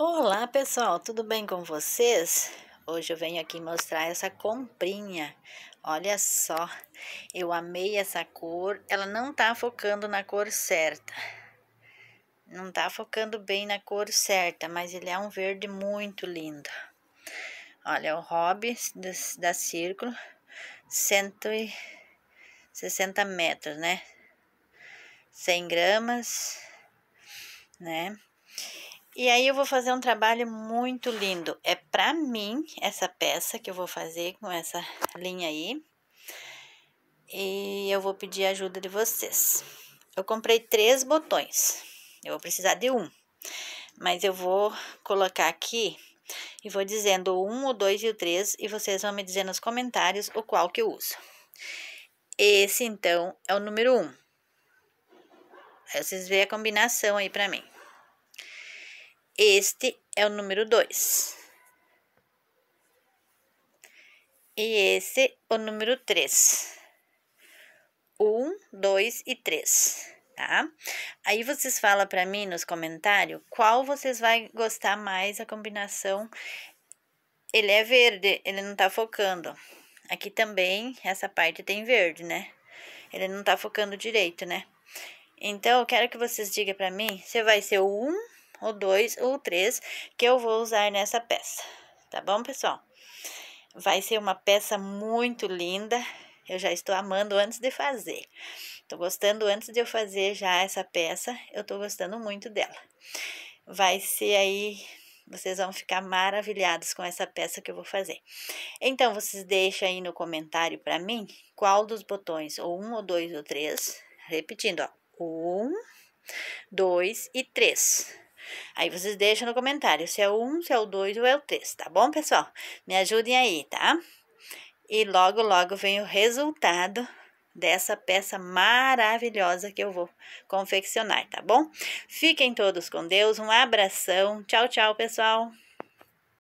Olá pessoal, tudo bem com vocês? Hoje eu venho aqui mostrar essa comprinha. Olha só, eu amei essa cor. Ela não tá focando na cor certa. Não tá focando bem na cor certa, mas ele é um verde muito lindo. Olha, o Hobby da, Círculo, 160 metros, né? 100 gramas, né? E aí eu vou fazer um trabalho muito lindo. É pra mim essa peça que eu vou fazer com essa linha aí. E eu vou pedir a ajuda de vocês. Eu comprei três botões. Eu vou precisar de um. Mas eu vou colocar aqui e vou dizendo o um, o dois e o três. E vocês vão me dizer nos comentários o qual que eu uso. Esse, então, é o número um. Aí vocês veem a combinação aí pra mim. Este é o número 2. E esse o número 3. 1, 2 e 3, tá? Aí vocês falam para mim nos comentários qual vocês vai gostar mais a combinação. Ele é verde, ele não tá focando. Aqui também, essa parte tem verde, né? Ele não tá focando direito, né? Então, eu quero que vocês digam para mim se vai ser o 1, o 2 ou o 3 que eu vou usar nessa peça, tá bom, pessoal? Vai ser uma peça muito linda, eu já estou amando antes de fazer. Tô gostando antes de eu fazer já essa peça, eu tô gostando muito dela. Vai ser aí, vocês vão ficar maravilhados com essa peça que eu vou fazer. Então, vocês deixam aí no comentário para mim qual dos botões, ou um, ou dois, ou três. Repetindo, ó. Um, dois e três. Aí vocês deixam no comentário se é o 1, se é o 2 ou é o 3, tá bom, pessoal? Me ajudem aí, tá? E logo, logo vem o resultado dessa peça maravilhosa que eu vou confeccionar, tá bom? Fiquem todos com Deus, um abração. Tchau, tchau, pessoal.